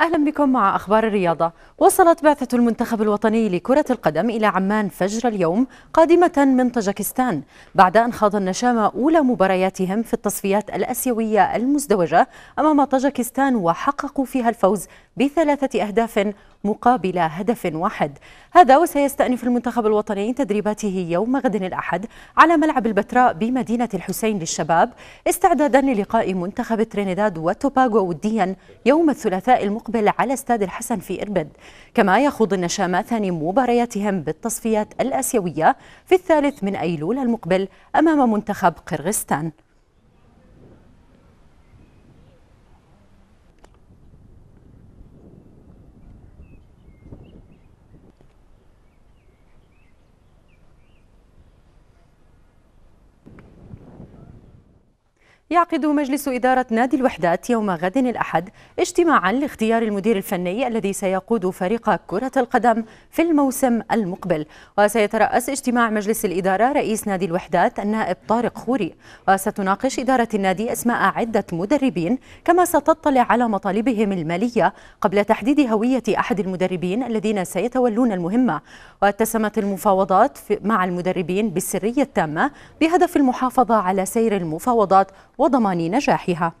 أهلا بكم مع أخبار الرياضة وصلت بعثة المنتخب الوطني لكرة القدم إلى عمان فجر اليوم قادمة من طاجكستان بعد أن خاض النشام أولى مبارياتهم في التصفيات الأسيوية المزدوجة أمام طاجكستان وحققوا فيها الفوز بثلاثة أهداف مقابل هدف واحد هذا وسيستأنف المنتخب الوطني تدريباته يوم غد الأحد على ملعب البتراء بمدينة الحسين للشباب استعدادا للقاء منتخب ترينيداد وتوباغو وديا يوم الثلاثاء المقبل المقبل على استاد الحسن في إربد كما يخوض النشامى ثاني مبارياتهم بالتصفيات الآسيوية في الثالث من أيلول المقبل أمام منتخب قرغستان يعقد مجلس إدارة نادي الوحدات يوم غد الأحد اجتماعا لاختيار المدير الفني الذي سيقود فريق كرة القدم في الموسم المقبل وسيترأس اجتماع مجلس الإدارة رئيس نادي الوحدات النائب طارق خوري وستناقش إدارة النادي أسماء عدة مدربين كما ستطلع على مطالبهم المالية قبل تحديد هوية أحد المدربين الذين سيتولون المهمة واتسمت المفاوضات مع المدربين بالسرية التامة بهدف المحافظة على سير المفاوضات وضمان نجاحها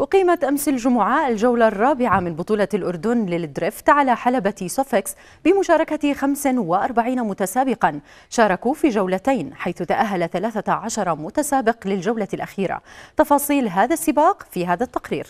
أقيمت أمس الجمعة الجولة الرابعة من بطولة الأردن للدريفت على حلبة سوفكس بمشاركة 45 متسابقا شاركوا في جولتين حيث تأهل 13 متسابق للجولة الأخيرة تفاصيل هذا السباق في هذا التقرير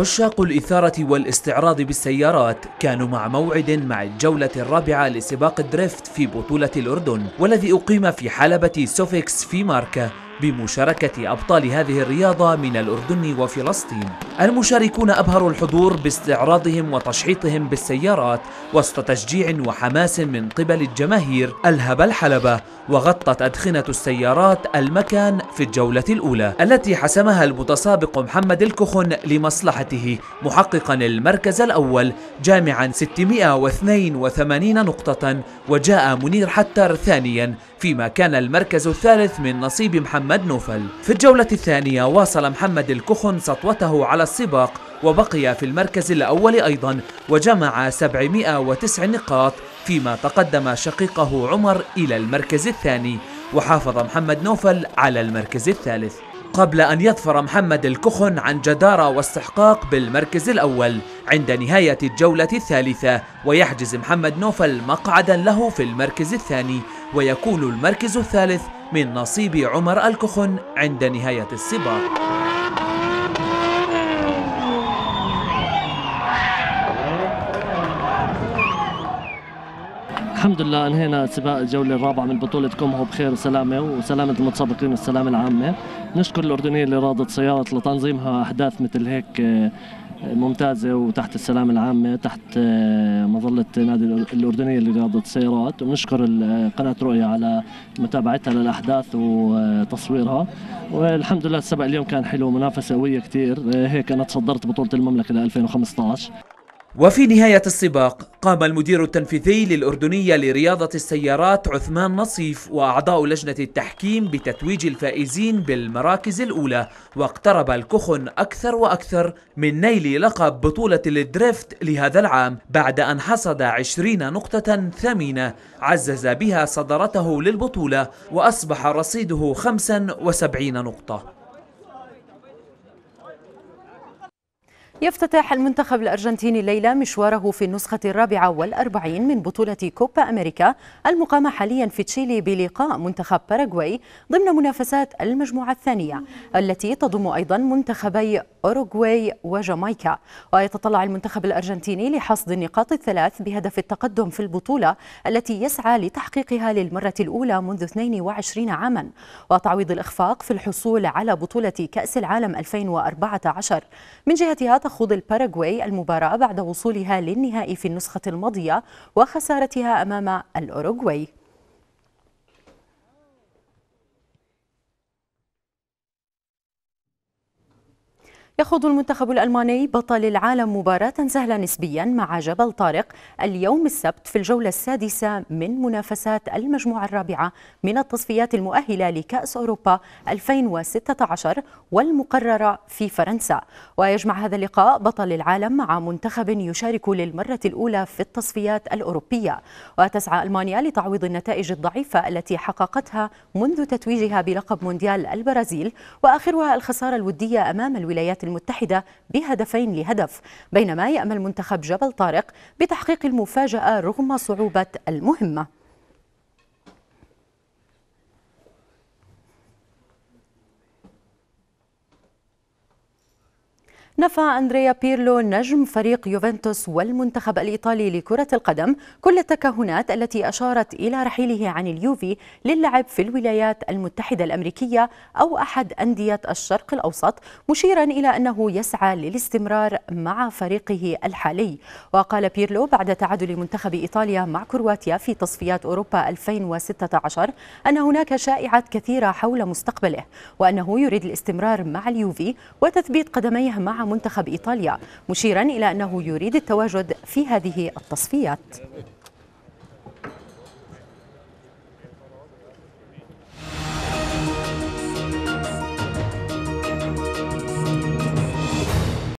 عشاق الإثارة والاستعراض بالسيارات كانوا مع موعد مع الجولة الرابعة لسباق الدريفت في بطولة الأردن والذي أقيم في حلبة سوفيكس في ماركة بمشاركة أبطال هذه الرياضة من الأردن وفلسطين المشاركون أبهروا الحضور باستعراضهم وتشحيطهم بالسيارات وسط تشجيع وحماس من قبل الجماهير ألهب الحلبة وغطت أدخنة السيارات المكان في الجولة الأولى التي حسمها المتسابق محمد الكخن لمصلحته محققا المركز الأول جامعا 682 نقطة وجاء منير حتر ثانيا فيما كان المركز الثالث من نصيب محمد نوفل في الجولة الثانية واصل محمد الكخن سطوته على السباق وبقي في المركز الأول أيضا وجمع 709 نقاط فيما تقدم شقيقه عمر إلى المركز الثاني وحافظ محمد نوفل على المركز الثالث قبل أن يظفر محمد الكخن عن جدارة واستحقاق بالمركز الأول عند نهاية الجولة الثالثة ويحجز محمد نوفل مقعدا له في المركز الثاني ويكون المركز الثالث من نصيب عمر الكخن عند نهاية السباق الحمد لله انهينا سباق الجوله الرابعه من بطوله كومهو بخير وسلامه وسلامه المتسابقين والسلامه العامه نشكر الاردنيه اللي راضت سيارة لتنظيمها احداث مثل هيك آه، ممتازه وتحت السلامه العامه تحت آه، مظله نادي الاردنيه لرياضه السيارات وبنشكر آه، قناه رؤيا على متابعتها للاحداث وتصويرها والحمد لله السبق اليوم كان حلو منافسه قويه كثير هيك انا تصدرت بطوله المملكه ل 2015 وفي نهاية السباق قام المدير التنفيذي للأردنية لرياضة السيارات عثمان نصيف وأعضاء لجنة التحكيم بتتويج الفائزين بالمراكز الأولى واقترب الكخن أكثر وأكثر من نيل لقب بطولة الدريفت لهذا العام بعد أن حصد 20 نقطة ثمينة عزز بها صدارته للبطولة وأصبح رصيده 75 نقطة يفتتح المنتخب الأرجنتيني الليلة مشواره في النسخة الرابعة والأربعين من بطولة كوبا أمريكا المقامة حاليا في تشيلي بلقاء منتخب باراغواي ضمن منافسات المجموعة الثانية التي تضم أيضا منتخبي أوروغواي وجامايكا ويتطلع المنتخب الأرجنتيني لحصد النقاط الثلاث بهدف التقدم في البطولة التي يسعى لتحقيقها للمرة الأولى منذ 22 عاما وتعويض الإخفاق في الحصول على بطولة كأس العالم 2014 من جهتها تخوض الباراغواي المباراة بعد وصولها للنهائي في النسخة الماضية وخسارتها أمام الأوروغواي يخوض المنتخب الألماني بطل العالم مباراة سهلة نسبيا مع جبل طارق اليوم السبت في الجولة السادسة من منافسات المجموعة الرابعة من التصفيات المؤهلة لكأس أوروبا 2016 والمقررة في فرنسا ويجمع هذا اللقاء بطل العالم مع منتخب يشارك للمرة الأولى في التصفيات الأوروبية وتسعى ألمانيا لتعويض النتائج الضعيفة التي حققتها منذ تتويجها بلقب مونديال البرازيل وآخرها الخسارة الودية أمام الولايات المتحدة بهدفين لهدف بينما يأمل منتخب جبل طارق بتحقيق المفاجأة رغم صعوبة المهمة نفى أندريا بيرلو نجم فريق يوفنتوس والمنتخب الإيطالي لكرة القدم كل التكهنات التي أشارت إلى رحيله عن اليوفي للعب في الولايات المتحدة الأمريكية أو أحد أندية الشرق الأوسط مشيرا إلى أنه يسعى للاستمرار مع فريقه الحالي وقال بيرلو بعد تعادل منتخب إيطاليا مع كرواتيا في تصفيات أوروبا 2016 أن هناك شائعات كثيرة حول مستقبله وأنه يريد الاستمرار مع اليوفي وتثبيت قدميه مع منتخب إيطاليا مشيرا إلى أنه يريد التواجد في هذه التصفيات